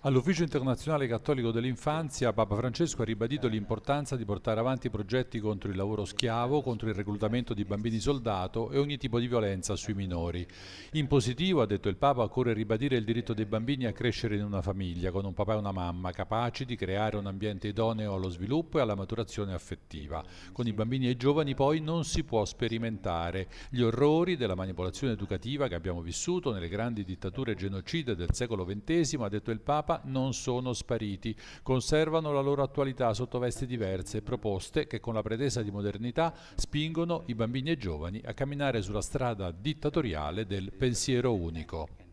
All'Ufficio internazionale cattolico dell'infanzia Papa Francesco ha ribadito l'importanza di portare avanti progetti contro il lavoro schiavo, contro il reclutamento di bambini soldato e ogni tipo di violenza sui minori. In positivo, ha detto il Papa, occorre ribadire il diritto dei bambini a crescere in una famiglia con un papà e una mamma capaci di creare un ambiente idoneo allo sviluppo e alla maturazione affettiva. Con i bambini e i giovani poi non si può sperimentare gli orrori della manipolazione educativa che abbiamo vissuto nelle grandi dittature genocide del secolo XX ha detto il Papa, non sono spariti, conservano la loro attualità sotto vesti diverse, proposte che con la pretesa di modernità spingono i bambini e i giovani a camminare sulla strada dittatoriale del pensiero unico.